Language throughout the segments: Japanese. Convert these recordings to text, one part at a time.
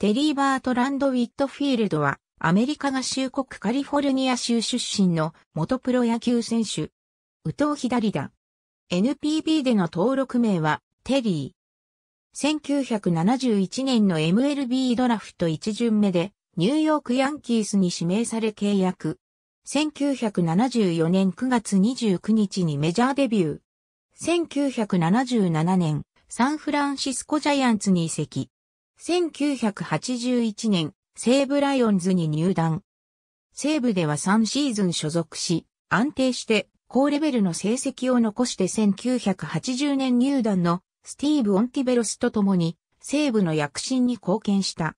テリー・バートランド・ウィットフィールドは、アメリカ合衆国カリフォルニア州出身の元プロ野球選手。宇藤左だ。NPB での登録名は、テリー。1971年の MLB ドラフト1巡目で、ニューヨークヤンキースに指名され契約。1974年9月29日にメジャーデビュー。1977年、サンフランシスコジャイアンツに移籍。1981年、西武ライオンズに入団。西武では3シーズン所属し、安定して高レベルの成績を残して1980年入団のスティーブ・オンティベロスと共に西武の躍進に貢献した。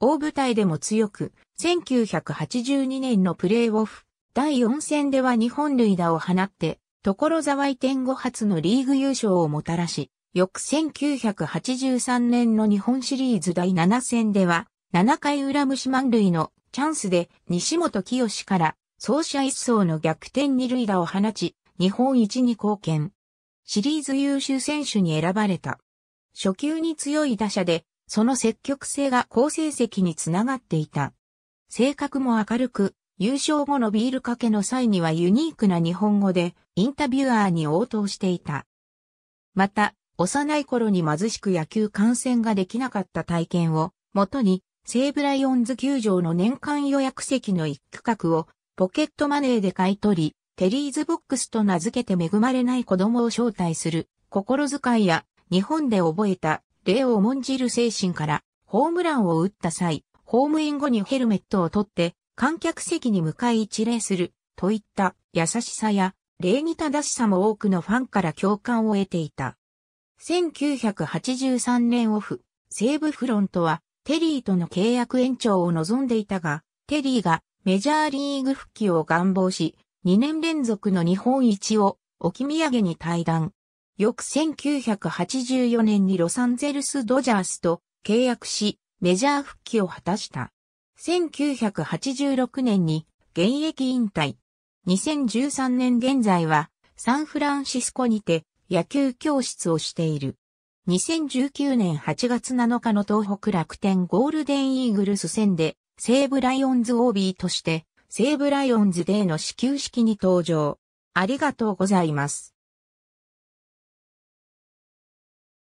大舞台でも強く、1982年のプレーオフ、第4戦では日本塁打を放って、所沢移転後初のリーグ優勝をもたらし、翌1983年の日本シリーズ第7戦では、7回裏虫満塁のチャンスで西本清から走者一層の逆転二塁打を放ち、日本一に貢献。シリーズ優秀選手に選ばれた。初級に強い打者で、その積極性が好成績につながっていた。性格も明るく、優勝後のビールかけの際にはユニークな日本語でインタビュアーに応答していた。また、幼い頃に貧しく野球観戦ができなかった体験を、もとに、西武ライオンズ球場の年間予約席の一区画を、ポケットマネーで買い取り、テリーズボックスと名付けて恵まれない子供を招待する、心遣いや、日本で覚えた、礼を重んじる精神から、ホームランを打った際、ホームイン後にヘルメットを取って、観客席に向かい一礼する、といった優しさや、礼儀正しさも多くのファンから共感を得ていた。1983年オフ、西武フロントはテリーとの契約延長を望んでいたが、テリーがメジャーリーグ復帰を願望し、2年連続の日本一を置き土産に対談。翌1984年にロサンゼルスドジャースと契約し、メジャー復帰を果たした。1986年に現役引退。2013年現在はサンフランシスコにて野球教室をしている。2019年8月7日の東北楽天ゴールデンイーグルス戦で西武ライオンズ OB として西武ライオンズデーの始球式に登場。ありがとうございます。